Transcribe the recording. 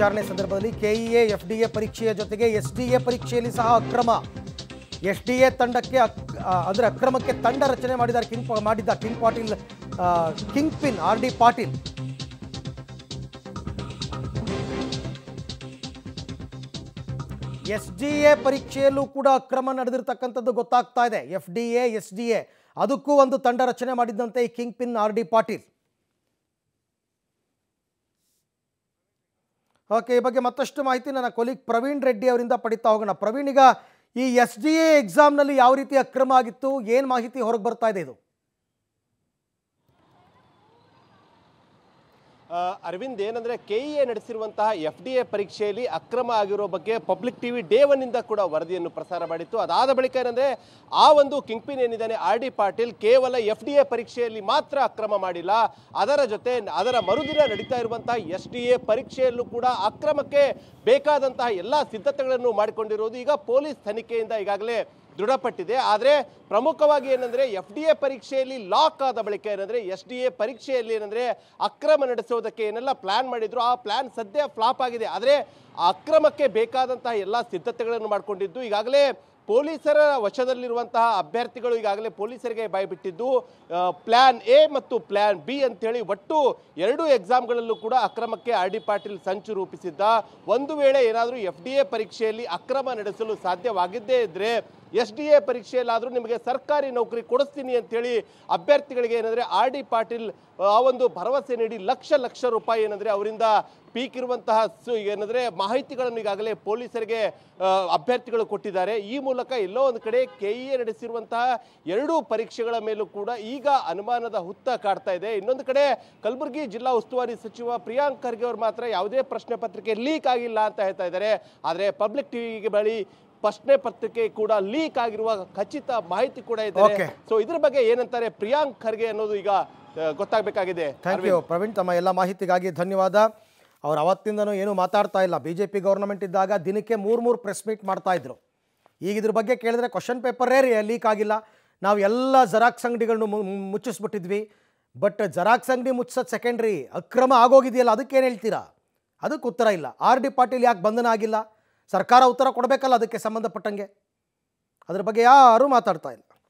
ವಿಚಾರಣೆ ಸಂದರ್ಭದಲ್ಲಿ KEA FDA ಪರೀಕ್ಷೆಯ ಜೊತೆಗೆ ಎಸ್ಡಿಎ ಪರೀಕ್ಷೆಯಲ್ಲಿ ಸಹ ಅಕ್ರಮ ಎಸ್ಡಿಎ ತಂಡಕ್ಕೆ ಅಂದರೆ ಅಕ್ರಮಕ್ಕೆ ತಂಡ ರಚನೆ ಮಾಡಿದ್ದಾರೆ ಕಿಂಗ್ ಮಾಡಿದ್ದ king Patil kingpin R D Patil S D A ಪರೀಕ್ಷೆಯಲ್ಲೂ ಕೂಡ ಅಕ್ರಮ ನಡೆದಿರ್ತಕ್ಕಂಥದ್ದು ಗೊತ್ತಾಗ್ತಾ ಇದೆ F D A S D A ಅದಕ್ಕೂ ಒಂದು ತಂಡ ರಚನೆ ಮಾಡಿದ್ದಂತೆ ಈ kingpin R D Patil okay ಈ ಬಗ್ಗೆ ಮತ್ತಷ್ಟು ಮಾಹಿತಿ ನನ್ನ ಕೊಲೀಗ್ ಪ್ರವೀಣ್ ರೆಡ್ಡಿ ಅವರಿಂದ ಪಡಿತಾ ಹೋಗೋಣ ಪ್ರವೀಣ್ ಈಗ ಈ ಎಸ್ ಡಿ ಎ ಎಕ್ಸಾಮ್ನಲ್ಲಿ ಯಾವ ರೀತಿ ಅಕ್ರಮ ಆಗಿತ್ತು ಏನು ಮಾಹಿತಿ ಹೊರಗೆ ಬರ್ತಾ ಇದೆ ಇದು ಅರವಿಂದ್ ಏನಂದರೆ ಕೆ ಇ e ಎ ನಡೆಸಿರುವಂತಹ ಎಫ್ ಡಿ ಎ ಪರೀಕ್ಷೆಯಲ್ಲಿ ಅಕ್ರಮ ಆಗಿರೋ ಬಗ್ಗೆ ಪಬ್ಲಿಕ್ ಟಿವಿ ಡೇ ಒನ್ ಇಂದ ಕೂಡ ವರದಿಯನ್ನು ಪ್ರಸಾರ ಮಾಡಿತ್ತು ಅದಾದ ಬಳಿಕ ಏನಂದರೆ ಆ ಒಂದು ಕಿಂಗ್ಪಿನ್ ಏನಿದ್ದಾನೆ ಆರ್ ಡಿ ಪಾಟೀಲ್ ಕೇವಲ ಎಫ್ ಡಿ ಎ ಪರೀಕ್ಷೆಯಲ್ಲಿ ಮಾತ್ರ ಅಕ್ರಮ ಮಾಡಿಲ್ಲ ಅದರ ಜೊತೆ ಅದರ ಮರುದಿನ ನಡೀತಾ ಇರುವಂತಹ ಎಸ್ ಡಿ ಎ ಪರೀಕ್ಷೆಯಲ್ಲೂ ಕೂಡ ಅಕ್ರಮಕ್ಕೆ ಬೇಕಾದಂತಹ ಎಲ್ಲ ಸಿದ್ಧತೆಗಳನ್ನು ಮಾಡಿಕೊಂಡಿರುವುದು ಈಗ ಪೊಲೀಸ್ ತನಿಖೆಯಿಂದ ಈಗಾಗಲೇ ದೃಢಪಟ್ಟಿದೆ ಆದರೆ ಪ್ರಮುಖವಾಗಿ ಏನಂದರೆ ಎಫ್ ಡಿ ಎ ಪರೀಕ್ಷೆಯಲ್ಲಿ ಲಾಕ್ ಆದ ಬಳಿಕ ಏನಂದರೆ ಎಸ್ ಡಿ ಎ ಪರೀಕ್ಷೆಯಲ್ಲಿ ಏನಂದರೆ ಅಕ್ರಮ ನಡೆಸೋದಕ್ಕೆ ಏನೆಲ್ಲ ಪ್ಲ್ಯಾನ್ ಮಾಡಿದ್ರು ಆ ಪ್ಲ್ಯಾನ್ ಸದ್ಯ ಫ್ಲಾಪ್ ಆಗಿದೆ ಆದರೆ ಅಕ್ರಮಕ್ಕೆ ಬೇಕಾದಂತಹ ಎಲ್ಲ ಸಿದ್ಧತೆಗಳನ್ನು ಮಾಡಿಕೊಂಡಿದ್ದು ಈಗಾಗಲೇ ಪೊಲೀಸರ ವಶದಲ್ಲಿರುವಂತಹ ಅಭ್ಯರ್ಥಿಗಳು ಈಗಾಗಲೇ ಪೊಲೀಸರಿಗೆ ಬಾಯ್ಬಿಟ್ಟಿದ್ದು ಪ್ಲ್ಯಾನ್ ಎ ಮತ್ತು ಪ್ಲ್ಯಾನ್ ಬಿ ಅಂತೇಳಿ ಒಟ್ಟು ಎರಡು ಎಕ್ಸಾಮ್ಗಳಲ್ಲೂ ಕೂಡ ಅಕ್ರಮಕ್ಕೆ ಆರ್ ಡಿ ಪಾಟೀಲ್ ಸಂಚು ರೂಪಿಸಿದ್ದ ಒಂದು ವೇಳೆ ಏನಾದರೂ ಎಫ್ ಡಿ ಎ ಪರೀಕ್ಷೆಯಲ್ಲಿ ಅಕ್ರಮ ನಡೆಸಲು ಸಾಧ್ಯವಾಗಿದ್ದೇ ಇದ್ದರೆ ಎಸ್ ಡಿ ಎ ಪರೀಕ್ಷೆಯಲ್ಲಾದರೂ ನಿಮಗೆ ಸರ್ಕಾರಿ ನೌಕರಿ ಕೊಡಿಸ್ತೀನಿ ಅಂತೇಳಿ ಅಭ್ಯರ್ಥಿಗಳಿಗೆ ಏನಂದರೆ ಆರ್ ಡಿ ಪಾಟೀಲ್ ಆ ಒಂದು ಭರವಸೆ ನೀಡಿ ಲಕ್ಷ ಲಕ್ಷ ರೂಪಾಯಿ ಏನಂದರೆ ಅವರಿಂದ ಪೀಕ್ ಇರುವಂತಹ ಏನಂದ್ರೆ ಮಾಹಿತಿಗಳನ್ನು ಈಗಾಗಲೇ ಪೊಲೀಸರಿಗೆ ಅಭ್ಯರ್ಥಿಗಳು ಕೊಟ್ಟಿದ್ದಾರೆ ಈ ಮೂಲಕ ಎಲ್ಲೋ ಒಂದು ಕಡೆ ಕೆಇಎ ನಡೆಸಿರುವಂತಹ ಎರಡೂ ಪರೀಕ್ಷೆಗಳ ಮೇಲೂ ಕೂಡ ಈಗ ಅನುಮಾನದ ಹುತ್ತ ಕಾಡ್ತಾ ಇದೆ ಇನ್ನೊಂದು ಕಡೆ ಕಲಬುರಗಿ ಜಿಲ್ಲಾ ಉಸ್ತುವಾರಿ ಸಚಿವ ಪ್ರಿಯಾಂಕ್ ಖರ್ಗೆ ಅವರು ಮಾತ್ರ ಯಾವುದೇ ಪ್ರಶ್ನೆ ಪತ್ರಿಕೆ ಲೀಕ್ ಆಗಿಲ್ಲ ಅಂತ ಹೇಳ್ತಾ ಇದ್ದಾರೆ ಆದರೆ ಪಬ್ಲಿಕ್ ಟಿವಿಗೆ ಬಳಿ ಪ್ರಶ್ನೆ ಪತ್ರಿಕೆ ಕೂಡ ಲೀಕ್ ಆಗಿರುವ ಖಚಿತ ಮಾಹಿತಿ ಕೂಡ ಇದೆ ಸೊ ಇದ್ರ ಬಗ್ಗೆ ಏನಂತಾರೆ ಪ್ರಿಯಾಂಕ್ ಖರ್ಗೆ ಅನ್ನೋದು ಈಗ ಗೊತ್ತಾಗಬೇಕಾಗಿದೆ ಪ್ರವೀಣ್ ತಮ್ಮ ಎಲ್ಲ ಮಾಹಿತಿಗಾಗಿ ಧನ್ಯವಾದ ಅವ್ರು ಅವತ್ತಿಂದನೂ ಏನೂ ಮಾತಾಡ್ತಾ ಇಲ್ಲ ಬಿ ಜೆ ಪಿ ಗೌರ್ಮೆಂಟ್ ಇದ್ದಾಗ ದಿನಕ್ಕೆ ಮೂರು ಮೂರು ಪ್ರೆಸ್ ಮೀಟ್ ಮಾಡ್ತಾಯಿದ್ರು ಈಗ ಇದ್ರ ಬಗ್ಗೆ ಕೇಳಿದ್ರೆ ಕ್ವಶನ್ ಪೇಪರೇ ರೀ ಲೀಕ್ ಆಗಿಲ್ಲ ನಾವು ಎಲ್ಲ ಜರಾಕ್ಸ್ ಅಂಗಡಿಗಳನ್ನು ಮುಚ್ಚಿಸ್ಬಿಟ್ಟಿದ್ವಿ ಬಟ್ ಜರಾಕ್ಸ್ ಅಂಗಡಿ ಮುಚ್ಚಿಸೋದು ಸೆಕೆಂಡ್ರಿ ಅಕ್ರಮ ಆಗೋಗಿದೆಯಲ್ಲ ಅದಕ್ಕೇನು ಹೇಳ್ತೀರಾ ಅದಕ್ಕೆ ಉತ್ತರ ಇಲ್ಲ ಆರ್ ಡಿ ಪಾಟೀಲ್ ಯಾಕೆ ಬಂಧನ ಆಗಿಲ್ಲ ಸರ್ಕಾರ ಉತ್ತರ ಕೊಡಬೇಕಲ್ಲ ಅದಕ್ಕೆ ಸಂಬಂಧಪಟ್ಟಂಗೆ ಅದ್ರ ಬಗ್ಗೆ ಯಾರೂ ಮಾತಾಡ್ತಾ ಇಲ್ಲ